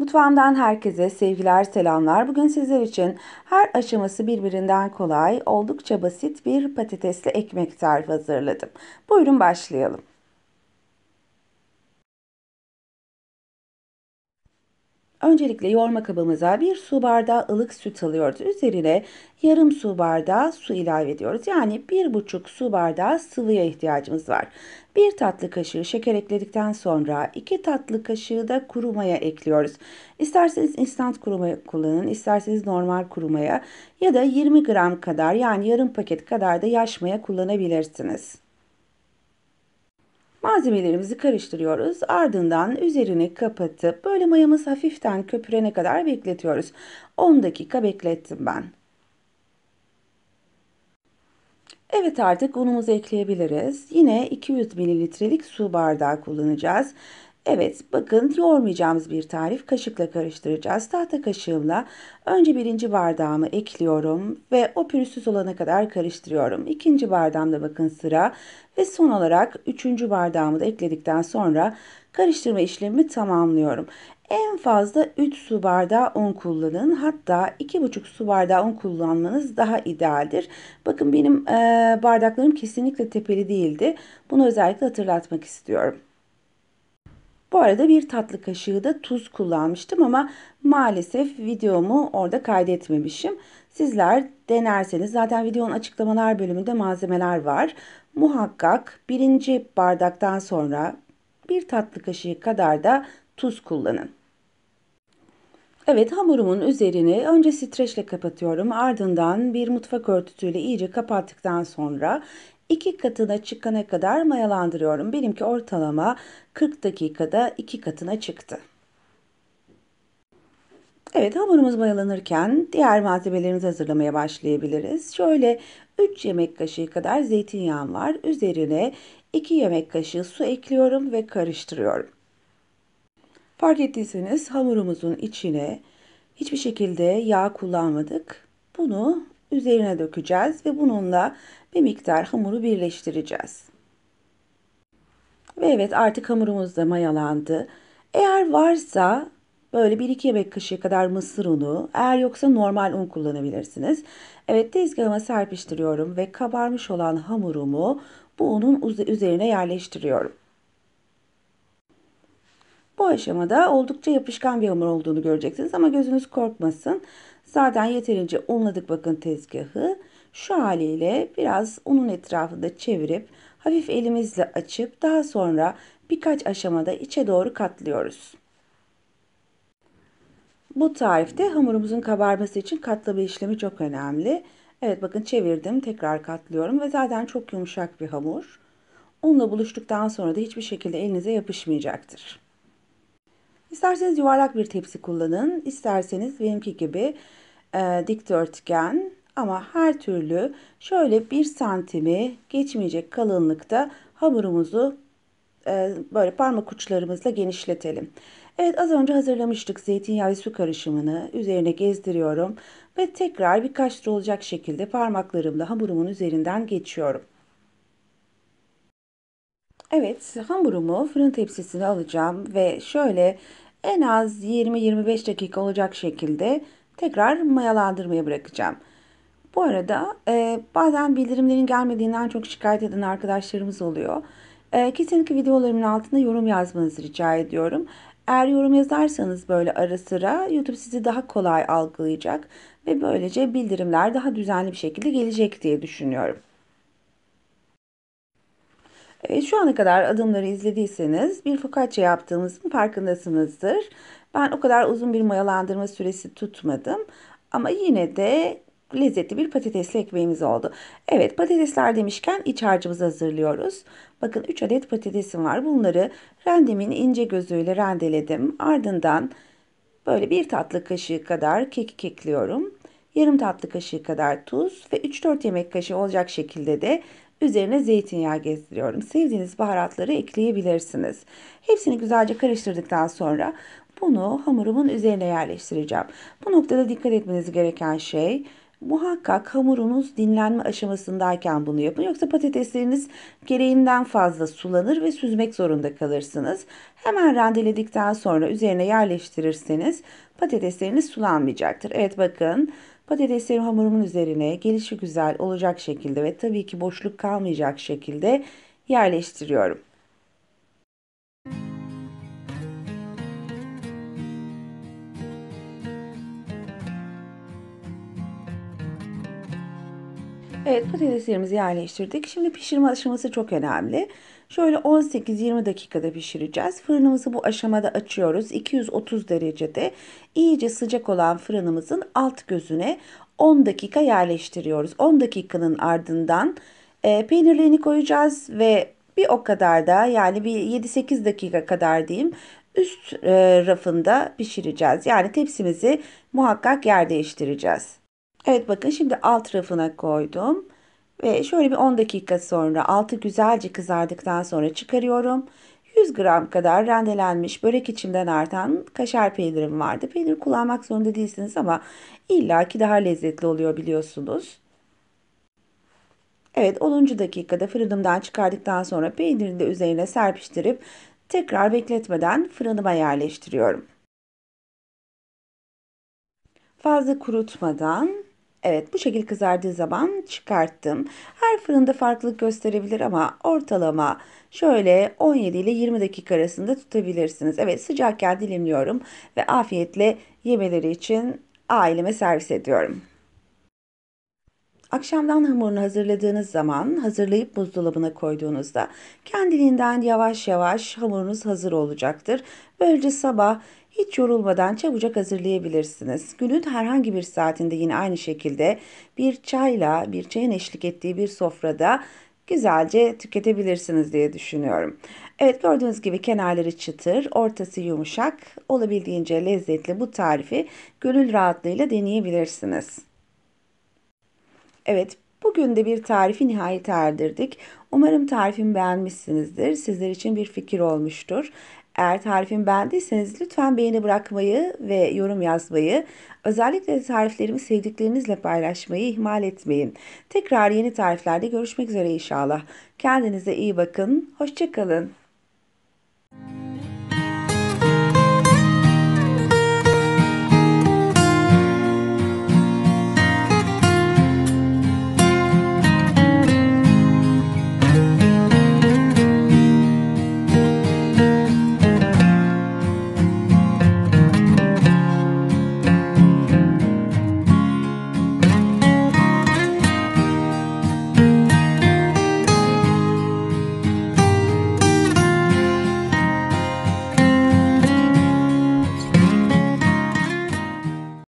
Mutfağımdan herkese sevgiler, selamlar. Bugün sizler için her aşaması birbirinden kolay, oldukça basit bir patatesli ekmek tarifi hazırladım. Buyurun başlayalım. Öncelikle yoğurma kabımıza bir su bardağı ılık süt alıyoruz. Üzerine yarım su bardağı su ilave ediyoruz. Yani bir buçuk su bardağı sıvıya ihtiyacımız var. Bir tatlı kaşığı şeker ekledikten sonra iki tatlı kaşığı da kuru maya ekliyoruz. İsterseniz instant kuru maya kullanın, isterseniz normal kuru maya ya da 20 gram kadar yani yarım paket kadar da yaş maya kullanabilirsiniz. Malzemelerimizi karıştırıyoruz. Ardından üzerini kapatıp böyle mayamız hafiften köpürene kadar bekletiyoruz. 10 dakika beklettim ben. Evet artık unumuzu ekleyebiliriz. Yine 200 mililitrelik su bardağı kullanacağız. Evet bakın yoğurmayacağımız bir tarif kaşıkla karıştıracağız. Tahta kaşığımla önce birinci bardağımı ekliyorum ve o pürüzsüz olana kadar karıştırıyorum. İkinci bardağımda bakın sıra ve son olarak üçüncü bardağımı da ekledikten sonra karıştırma işlemi tamamlıyorum. En fazla 3 su bardağı un kullanın. Hatta 2,5 su bardağı un kullanmanız daha idealdir. Bakın benim e, bardaklarım kesinlikle tepeli değildi. Bunu özellikle hatırlatmak istiyorum. Bu arada bir tatlı kaşığı da tuz kullanmıştım ama maalesef videomu orada kaydetmemişim. Sizler denerseniz zaten videonun açıklamalar bölümünde malzemeler var. Muhakkak birinci bardaktan sonra bir tatlı kaşığı kadar da tuz kullanın. Evet hamurumun üzerini önce streçle kapatıyorum. Ardından bir mutfak örtüsüyle iyice kapattıktan sonra iki katına çıkana kadar mayalandırıyorum. Benimki ortalama 40 dakikada iki katına çıktı. Evet hamurumuz mayalanırken diğer malzemelerimizi hazırlamaya başlayabiliriz. Şöyle 3 yemek kaşığı kadar zeytinyağım var. Üzerine 2 yemek kaşığı su ekliyorum ve karıştırıyorum. Fark ettiyseniz hamurumuzun içine hiçbir şekilde yağ kullanmadık. Bunu üzerine dökeceğiz ve bununla bir miktar hamuru birleştireceğiz. Ve evet artık hamurumuz da mayalandı. Eğer varsa böyle 1-2 yemek kaşığı kadar mısır unu, eğer yoksa normal un kullanabilirsiniz. Evet tezgahıma serpiştiriyorum ve kabarmış olan hamurumu bu unun üzerine yerleştiriyorum. Bu aşamada oldukça yapışkan bir hamur olduğunu göreceksiniz ama gözünüz korkmasın. Zaten yeterince unladık bakın tezgahı. Şu haliyle biraz unun etrafında çevirip hafif elimizle açıp daha sonra birkaç aşamada içe doğru katlıyoruz. Bu tarifte hamurumuzun kabarması için katlama işlemi çok önemli. Evet bakın çevirdim tekrar katlıyorum ve zaten çok yumuşak bir hamur. Unla buluştuktan sonra da hiçbir şekilde elinize yapışmayacaktır. İsterseniz yuvarlak bir tepsi kullanın. isterseniz benimki gibi e, dikdörtgen ama her türlü şöyle bir santimi geçmeyecek kalınlıkta hamurumuzu e, böyle parmak uçlarımızla genişletelim. Evet az önce hazırlamıştık zeytinyağı ve su karışımını üzerine gezdiriyorum ve tekrar birkaç tur olacak şekilde parmaklarımla hamurumun üzerinden geçiyorum. Evet hamurumu fırın tepsisine alacağım ve şöyle en az 20-25 dakika olacak şekilde tekrar mayalandırmaya bırakacağım. Bu arada e, bazen bildirimlerin gelmediğinden çok şikayet eden arkadaşlarımız oluyor. E, kesinlikle videolarımın altında yorum yazmanızı rica ediyorum. Eğer yorum yazarsanız böyle ara sıra YouTube sizi daha kolay algılayacak ve böylece bildirimler daha düzenli bir şekilde gelecek diye düşünüyorum. E, şu ana kadar adımları izlediyseniz bir focaccia yaptığımızın farkındasınızdır. Ben o kadar uzun bir mayalandırma süresi tutmadım. Ama yine de lezzetli bir patatesli ekmeğimiz oldu. Evet patatesler demişken iç harcımızı hazırlıyoruz. Bakın 3 adet patatesim var. Bunları rendemin ince gözüyle rendeledim. Ardından böyle bir tatlı kaşığı kadar kekik ekliyorum. Yarım tatlı kaşığı kadar tuz ve 3-4 yemek kaşığı olacak şekilde de Üzerine zeytinyağı gezdiriyorum. Sevdiğiniz baharatları ekleyebilirsiniz. Hepsini güzelce karıştırdıktan sonra bunu hamurumun üzerine yerleştireceğim. Bu noktada dikkat etmeniz gereken şey Muhakkak hamurunuz dinlenme aşamasındayken bunu yapın. Yoksa patatesleriniz gereğinden fazla sulanır ve süzmek zorunda kalırsınız. Hemen rendeledikten sonra üzerine yerleştirirseniz patatesleriniz sulanmayacaktır. Evet bakın patateslerim hamurumun üzerine gelişi güzel olacak şekilde ve tabii ki boşluk kalmayacak şekilde yerleştiriyorum. Evet patateslerimizi yerleştirdik. Şimdi pişirme aşaması çok önemli. Şöyle 18-20 dakikada pişireceğiz. Fırınımızı bu aşamada açıyoruz. 230 derecede iyice sıcak olan fırınımızın alt gözüne 10 dakika yerleştiriyoruz. 10 dakikanın ardından e, peynirlerini koyacağız ve bir o kadar da yani bir 7-8 dakika kadar diyeyim üst e, rafında pişireceğiz. Yani tepsimizi muhakkak yer değiştireceğiz. Evet bakın şimdi alt rafına koydum. Ve şöyle bir 10 dakika sonra altı güzelce kızardıktan sonra çıkarıyorum. 100 gram kadar rendelenmiş börek içimden artan kaşar peynirim vardı. Peynir kullanmak zorunda değilsiniz ama illaki daha lezzetli oluyor biliyorsunuz. Evet 10. dakikada fırınımdan çıkardıktan sonra peynirini de üzerine serpiştirip tekrar bekletmeden fırınıma yerleştiriyorum. Fazla kurutmadan Evet bu şekil kızardığı zaman çıkarttım. Her fırında farklılık gösterebilir ama ortalama şöyle 17 ile 20 dakika arasında tutabilirsiniz. Evet sıcakken dilimliyorum ve afiyetle yemeleri için aileme servis ediyorum. Akşamdan hamurunu hazırladığınız zaman hazırlayıp buzdolabına koyduğunuzda kendiliğinden yavaş yavaş hamurunuz hazır olacaktır. Böylece sabah hiç yorulmadan çabucak hazırlayabilirsiniz. Günün herhangi bir saatinde yine aynı şekilde bir çayla, bir çayın eşlik ettiği bir sofrada güzelce tüketebilirsiniz diye düşünüyorum. Evet gördüğünüz gibi kenarları çıtır, ortası yumuşak, olabildiğince lezzetli bu tarifi gönül rahatlığıyla deneyebilirsiniz. Evet Bugün de bir tarifi nihayet erdirdik. Umarım tarifimi beğenmişsinizdir. Sizler için bir fikir olmuştur. Eğer tarifim beğendiyseniz lütfen beğeni bırakmayı ve yorum yazmayı, özellikle de tariflerimi sevdiklerinizle paylaşmayı ihmal etmeyin. Tekrar yeni tariflerde görüşmek üzere inşallah. Kendinize iyi bakın, hoşçakalın. Müzik